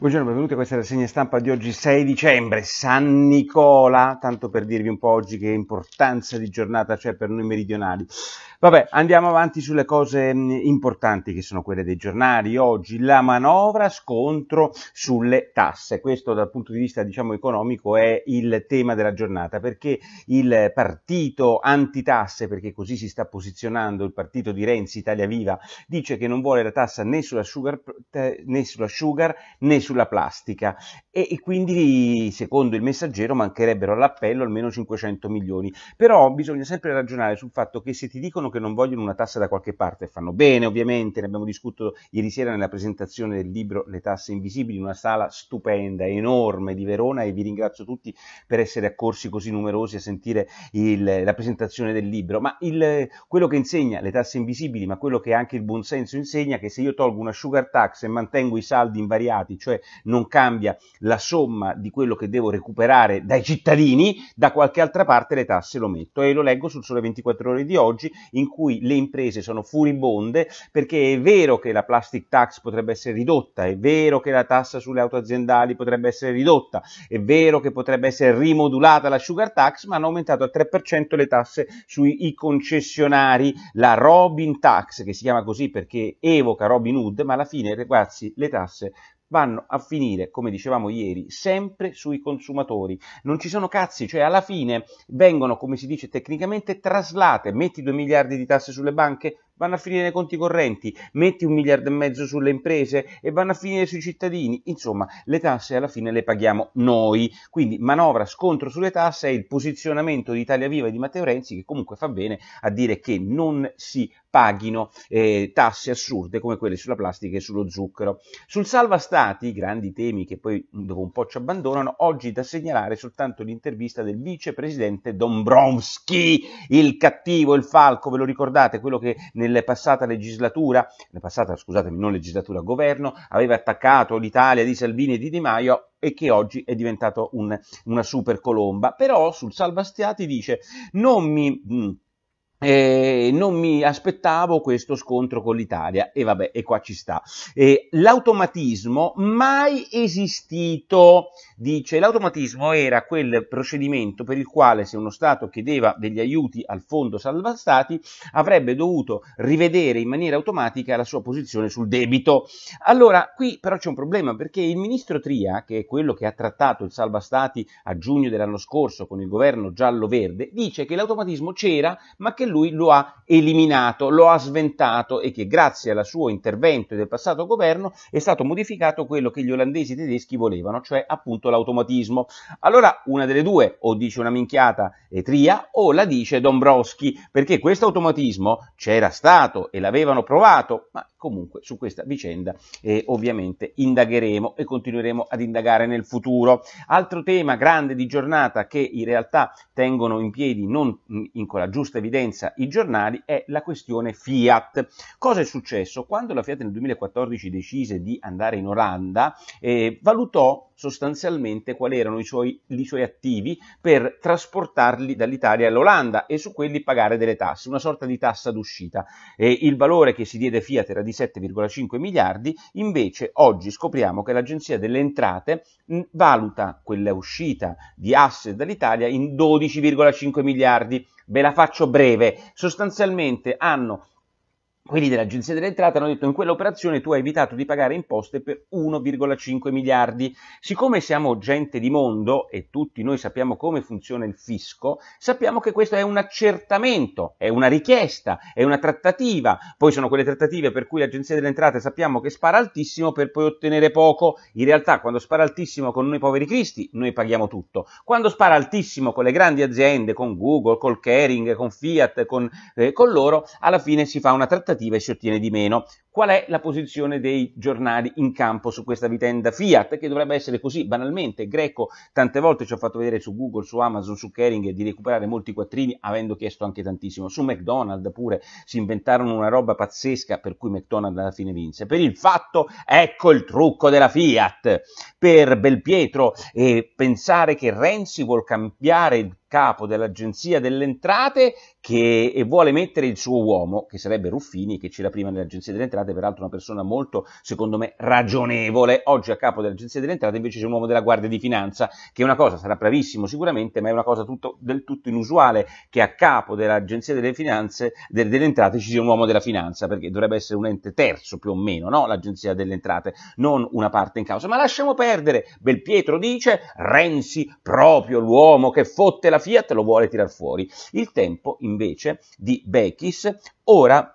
Buongiorno, benvenuti a questa rassegna stampa di oggi 6 dicembre, San Nicola, tanto per dirvi un po' oggi che importanza di giornata c'è per noi meridionali. Vabbè, andiamo avanti sulle cose mm, importanti che sono quelle dei giornali. Oggi la manovra scontro sulle tasse. Questo dal punto di vista diciamo, economico è il tema della giornata perché il partito antitasse, perché così si sta posizionando il partito di Renzi Italia Viva, dice che non vuole la tassa né sulla sugar eh, né sulla, sugar, né sulla plastica e, e quindi secondo il messaggero mancherebbero all'appello almeno 500 milioni. Però bisogna sempre ragionare sul fatto che se ti dicono che non vogliono una tassa da qualche parte, fanno bene ovviamente, ne abbiamo discusso ieri sera nella presentazione del libro Le tasse invisibili, una sala stupenda, enorme di Verona e vi ringrazio tutti per essere accorsi così numerosi a sentire il, la presentazione del libro, ma il, quello che insegna le tasse invisibili, ma quello che anche il buonsenso insegna, che se io tolgo una sugar tax e mantengo i saldi invariati, cioè non cambia la somma di quello che devo recuperare dai cittadini, da qualche altra parte le tasse lo metto e lo leggo sul Sole 24 ore di oggi in cui le imprese sono furibonde perché è vero che la plastic tax potrebbe essere ridotta, è vero che la tassa sulle auto aziendali potrebbe essere ridotta, è vero che potrebbe essere rimodulata la sugar tax, ma hanno aumentato al 3% le tasse sui concessionari, la Robin tax che si chiama così perché evoca Robin Hood, ma alla fine ragazzi le tasse vanno a finire, come dicevamo ieri, sempre sui consumatori. Non ci sono cazzi, cioè alla fine vengono, come si dice tecnicamente, traslate. Metti 2 miliardi di tasse sulle banche, vanno a finire nei conti correnti, metti un miliardo e mezzo sulle imprese e vanno a finire sui cittadini. Insomma, le tasse alla fine le paghiamo noi. Quindi manovra scontro sulle tasse è il posizionamento di Italia Viva e di Matteo Renzi che comunque fa bene a dire che non si paghino eh, tasse assurde come quelle sulla plastica e sullo zucchero. Sul salva stati, grandi temi che poi dopo un po' ci abbandonano, oggi da segnalare soltanto l'intervista del vicepresidente Dombrovski, il cattivo, il falco, ve lo ricordate, quello che nel nella passata legislatura, nella passata, scusatemi, non legislatura, governo, aveva attaccato l'Italia di Salvini e di Di Maio e che oggi è diventato un, una super colomba. Però sul Salvastiati dice non mi... Mh, mm, eh, non mi aspettavo questo scontro con l'Italia e vabbè, e qua ci sta. Eh, l'automatismo mai esistito, dice, l'automatismo era quel procedimento per il quale se uno Stato chiedeva degli aiuti al fondo salva stati avrebbe dovuto rivedere in maniera automatica la sua posizione sul debito. Allora, qui però c'è un problema perché il ministro Tria, che è quello che ha trattato il salva stati a giugno dell'anno scorso con il governo giallo-verde, dice che l'automatismo c'era ma che lui lo ha eliminato, lo ha sventato e che grazie al suo intervento del passato governo è stato modificato quello che gli olandesi tedeschi volevano, cioè appunto l'automatismo. Allora una delle due o dice una minchiata e Tria o la dice Dombrowski, perché questo automatismo c'era stato e l'avevano provato, ma comunque su questa vicenda eh, ovviamente indagheremo e continueremo ad indagare nel futuro. Altro tema grande di giornata che in realtà tengono in piedi non mm, in, con la giusta evidenza interessa i giornali è la questione Fiat. Cosa è successo? Quando la Fiat nel 2014 decise di andare in Olanda, eh, valutò sostanzialmente quali erano i suoi, i suoi attivi per trasportarli dall'Italia all'Olanda e su quelli pagare delle tasse, una sorta di tassa d'uscita. E il valore che si diede Fiat era di 7,5 miliardi, invece oggi scopriamo che l'Agenzia delle Entrate valuta quella uscita di asset dall'Italia in 12,5 miliardi. Ve la faccio breve, sostanzialmente hanno quelli dell'Agenzia delle Entrate hanno detto in quell'operazione tu hai evitato di pagare imposte per 1,5 miliardi. Siccome siamo gente di mondo e tutti noi sappiamo come funziona il fisco, sappiamo che questo è un accertamento, è una richiesta, è una trattativa. Poi sono quelle trattative per cui l'Agenzia delle Entrate sappiamo che spara altissimo per poi ottenere poco. In realtà quando spara altissimo con noi poveri cristi, noi paghiamo tutto. Quando spara altissimo con le grandi aziende, con Google, col Kering, con Fiat, con, eh, con loro, alla fine si fa una trattativa trattative si ottiene di meno qual è la posizione dei giornali in campo su questa vicenda Fiat, che dovrebbe essere così banalmente. Greco tante volte ci ha fatto vedere su Google, su Amazon, su Kering di recuperare molti quattrini, avendo chiesto anche tantissimo. Su McDonald's pure si inventarono una roba pazzesca per cui McDonald's alla fine vinse. Per il fatto, ecco il trucco della Fiat. Per Belpietro e pensare che Renzi vuol cambiare il capo dell'Agenzia delle Entrate che, e vuole mettere il suo uomo, che sarebbe Ruffini, che c'era prima nell'Agenzia delle Entrate, Entrate, peraltro una persona molto, secondo me, ragionevole, oggi a capo dell'Agenzia delle Entrate invece c'è un uomo della Guardia di Finanza, che è una cosa, sarà bravissimo sicuramente, ma è una cosa tutto, del tutto inusuale che a capo dell'Agenzia delle Finanze, de, delle Entrate ci sia un uomo della finanza, perché dovrebbe essere un ente terzo più o meno, no? l'Agenzia delle Entrate, non una parte in causa. Ma lasciamo perdere, Belpietro dice, Renzi, proprio l'uomo che fotte la Fiat, lo vuole tirar fuori. Il tempo invece di Bechis, ora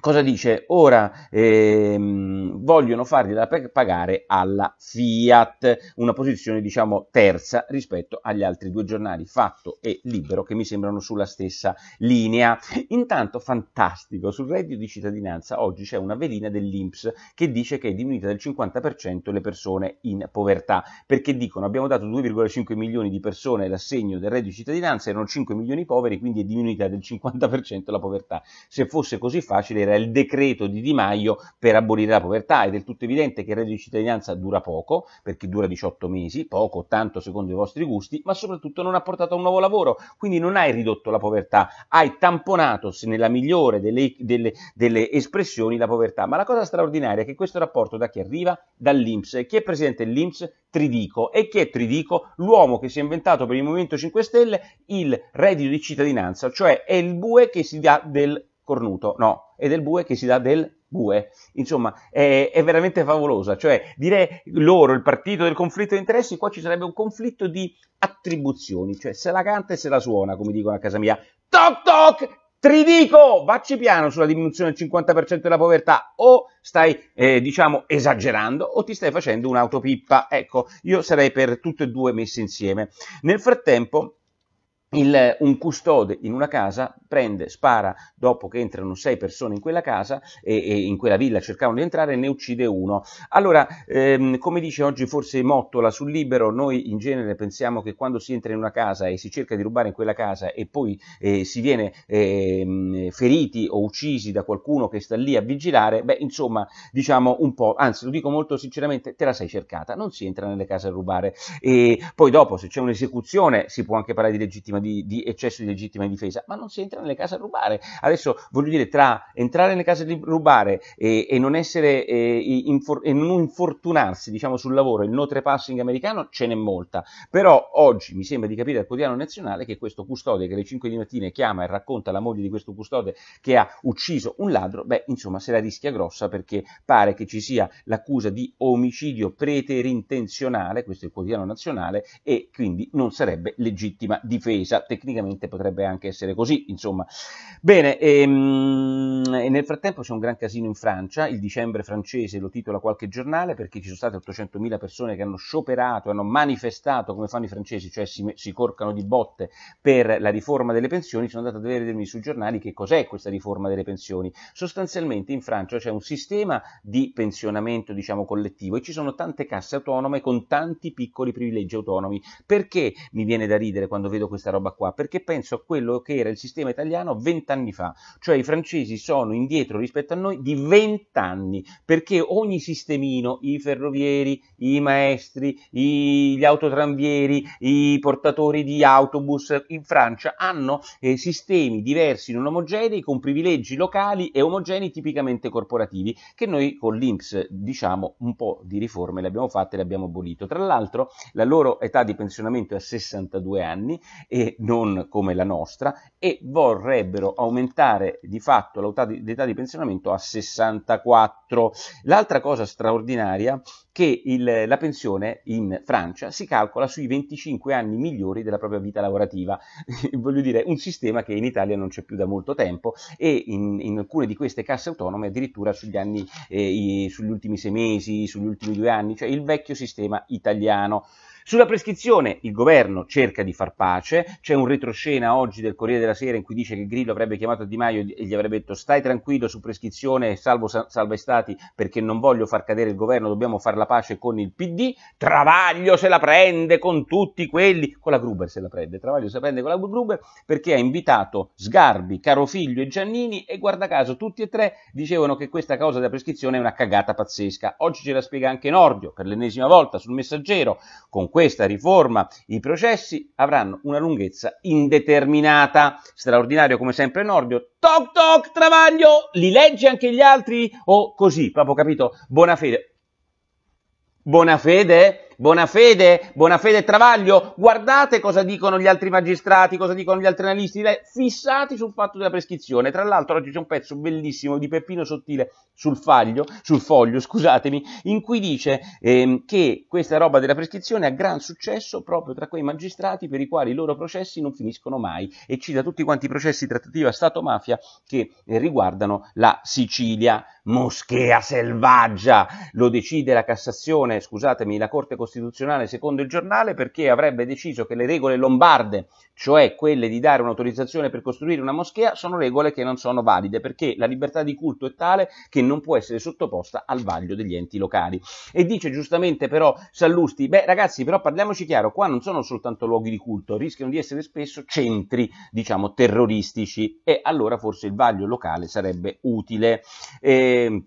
Cosa dice? Ora ehm, vogliono da pagare alla Fiat, una posizione diciamo terza rispetto agli altri due giornali, Fatto e Libero, che mi sembrano sulla stessa linea. Intanto, fantastico, sul reddito di cittadinanza oggi c'è una velina dell'Inps che dice che è diminuita del 50% le persone in povertà, perché dicono abbiamo dato 2,5 milioni di persone l'assegno del reddito di cittadinanza, erano 5 milioni poveri, quindi è diminuita del 50% la povertà. Se fosse così facile era era il decreto di Di Maio per abolire la povertà. È del tutto evidente che il reddito di cittadinanza dura poco, perché dura 18 mesi, poco, tanto secondo i vostri gusti, ma soprattutto non ha portato a un nuovo lavoro. Quindi non hai ridotto la povertà, hai tamponato, se nella migliore delle, delle, delle espressioni, la povertà. Ma la cosa straordinaria è che questo rapporto da chi arriva? Dall'Inps. Chi è presidente dell'Inps? Tridico. E chi è Tridico? L'uomo che si è inventato per il Movimento 5 Stelle il reddito di cittadinanza, cioè è il bue che si dà del cornuto, no, è del bue che si dà del bue. Insomma, è, è, veramente favolosa. Cioè, dire loro il partito del conflitto di interessi, qua ci sarebbe un conflitto di attribuzioni, cioè se la canta e se la suona, come dicono a casa mia. Toc toc! Tridico, vacci piano sulla diminuzione del 50% della povertà o stai, eh, diciamo, esagerando o ti stai facendo un'autopippa. Ecco, io sarei per tutte e due messe insieme. Nel frattempo, il, un custode in una casa prende, spara dopo che entrano sei persone in quella casa e, e in quella villa cercavano di entrare e ne uccide uno. Allora, ehm, come dice oggi forse Mottola sul libero, noi in genere pensiamo che quando si entra in una casa e si cerca di rubare in quella casa e poi eh, si viene eh, feriti o uccisi da qualcuno che sta lì a vigilare, beh, insomma, diciamo un po', anzi lo dico molto sinceramente, te la sei cercata, non si entra nelle case a rubare. E poi dopo, se c'è un'esecuzione, si può anche parlare di legittimazione di, di, eccesso di legittima difesa, ma non si entra nelle case a rubare. Adesso voglio dire, tra entrare nelle case a rubare e, e, non essere e, infor- e non infortunarsi diciamo, sul lavoro, il no trespassing americano ce n'è molta. Però oggi mi sembra di capire al quotidiano nazionale che questo custode che alle 5 di mattina chiama e racconta la moglie di questo custode che ha ucciso un ladro, beh, insomma, se la rischia grossa perché pare che ci sia l'accusa di omicidio preterintenzionale, questo è il quotidiano nazionale, e quindi non sarebbe legittima difesa chissà, tecnicamente potrebbe anche essere così, insomma. Bene, ehm, Mm, e nel frattempo c'è un gran casino in Francia, il dicembre francese lo titola qualche giornale perché ci sono state 800.000 persone che hanno scioperato, hanno manifestato come fanno i francesi, cioè si, si corcano di botte per la riforma delle pensioni, sono andato a vedermi sui giornali che cos'è questa riforma delle pensioni. Sostanzialmente in Francia c'è un sistema di pensionamento diciamo collettivo e ci sono tante casse autonome con tanti piccoli privilegi autonomi. Perché mi viene da ridere quando vedo questa roba qua? Perché penso a quello che era il sistema italiano vent'anni fa, cioè i francesi sono sono indietro rispetto a noi di 20 anni, perché ogni sistemino, i ferrovieri, i maestri, i, gli autotranvieri, i portatori di autobus in Francia hanno eh, sistemi diversi, non omogenei, con privilegi locali e omogenei tipicamente corporativi, che noi con l'Inps diciamo un po' di riforme le abbiamo fatte e le abbiamo abolito. Tra l'altro la loro età di pensionamento è a 62 anni e non come la nostra e vorrebbero aumentare di fatto l'età d'età di pensionamento a 64. L'altra cosa straordinaria che il, la pensione in Francia si calcola sui 25 anni migliori della propria vita lavorativa, voglio dire un sistema che in Italia non c'è più da molto tempo e in, in alcune di queste casse autonome addirittura sugli, anni, eh, i, sugli ultimi sei mesi, sugli ultimi due anni, cioè il vecchio sistema italiano. Sulla prescrizione il governo cerca di far pace, c'è un retroscena oggi del Corriere della Sera in cui dice che Grillo avrebbe chiamato Di Maio e gli avrebbe detto stai tranquillo su prescrizione, salvo salva stati perché non voglio far cadere il governo, dobbiamo fare la pace con il PD, Travaglio se la prende con tutti quelli, con la Gruber se la prende, Travaglio se la prende con la Gruber perché ha invitato Sgarbi, Carofiglio e Giannini e guarda caso tutti e tre dicevano che questa causa della prescrizione è una cagata pazzesca. Oggi ce la spiega anche Nordio per l'ennesima volta sul messaggero con questa riforma i processi avranno una lunghezza indeterminata. Straordinario come sempre Nordio. Toc toc, Travaglio, li leggi anche gli altri? O così, proprio capito? Buona fede. Buona fede? buona fede, buona fede e Travaglio, guardate cosa dicono gli altri magistrati, cosa dicono gli altri analisti, fissati sul fatto della prescrizione. Tra l'altro oggi c'è un pezzo bellissimo di Peppino Sottile sul, faglio, sul foglio, scusatemi, in cui dice ehm, che questa roba della prescrizione ha gran successo proprio tra quei magistrati per i quali i loro processi non finiscono mai e cita tutti quanti i processi trattativa Stato-mafia che eh, riguardano la Sicilia, moschea selvaggia, lo decide la Cassazione, scusatemi, la Corte Costituzionale Costituzionale secondo il giornale perché avrebbe deciso che le regole lombarde, cioè quelle di dare un'autorizzazione per costruire una moschea, sono regole che non sono valide perché la libertà di culto è tale che non può essere sottoposta al vaglio degli enti locali. E dice giustamente però Sallusti, beh ragazzi però parliamoci chiaro, qua non sono soltanto luoghi di culto, rischiano di essere spesso centri, diciamo, terroristici e allora forse il vaglio locale sarebbe utile. E ehm,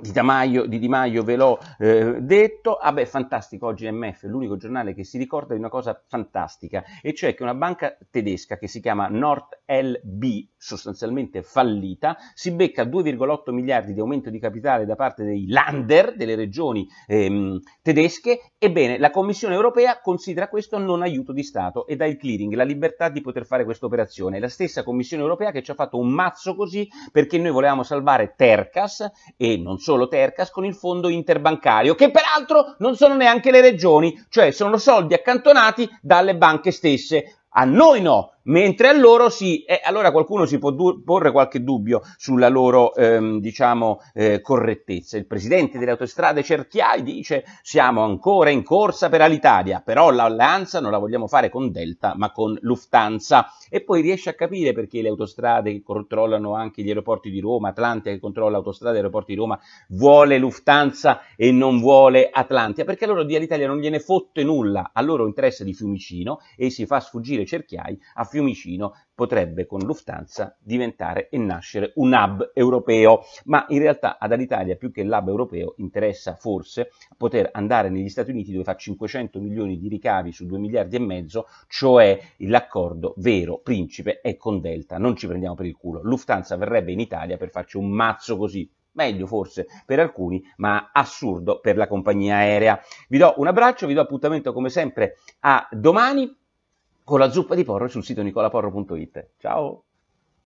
di, Tamaio, di Di Maio ve l'ho eh, detto, ah beh, fantastico, oggi MF è l'unico giornale che si ricorda di una cosa fantastica, e cioè che una banca tedesca che si chiama NordLB, sostanzialmente fallita, si becca 2,8 miliardi di aumento di capitale da parte dei Lander, delle regioni ehm, tedesche, ebbene la Commissione europea considera questo non aiuto di Stato e dà il clearing, la libertà di poter fare questa operazione. È la stessa Commissione europea che ci ha fatto un mazzo così perché noi volevamo salvare Tercas e non solo Tercas con il fondo interbancario, che peraltro non sono neanche le regioni, cioè sono soldi accantonati dalle banche stesse. A noi no, mentre a loro si, eh, allora qualcuno si può du- porre qualche dubbio sulla loro, ehm, diciamo, eh, correttezza. Il presidente delle autostrade Cerchiai dice siamo ancora in corsa per Alitalia, però l'alleanza non la vogliamo fare con Delta ma con Lufthansa e poi riesce a capire perché le autostrade che controllano anche gli aeroporti di Roma, Atlantia che controlla l'autostrada e aeroporti di Roma, vuole Lufthansa e non vuole Atlantia, perché a loro di Alitalia non gliene fotte nulla, a loro interessa di Fiumicino e si fa sfuggire Cerchiai a Fiumicino Fiumicino potrebbe con Lufthansa diventare e nascere un hub europeo, ma in realtà ad Alitalia più che l'hub europeo interessa forse poter andare negli Stati Uniti dove fa 500 milioni di ricavi su 2 miliardi e mezzo, cioè l'accordo vero, principe è con Delta, non ci prendiamo per il culo, Lufthansa verrebbe in Italia per farci un mazzo così, meglio forse per alcuni, ma assurdo per la compagnia aerea. Vi do un abbraccio, vi do appuntamento come sempre a domani con la zuppa di porro sul sito nicolaporro.it. Ciao!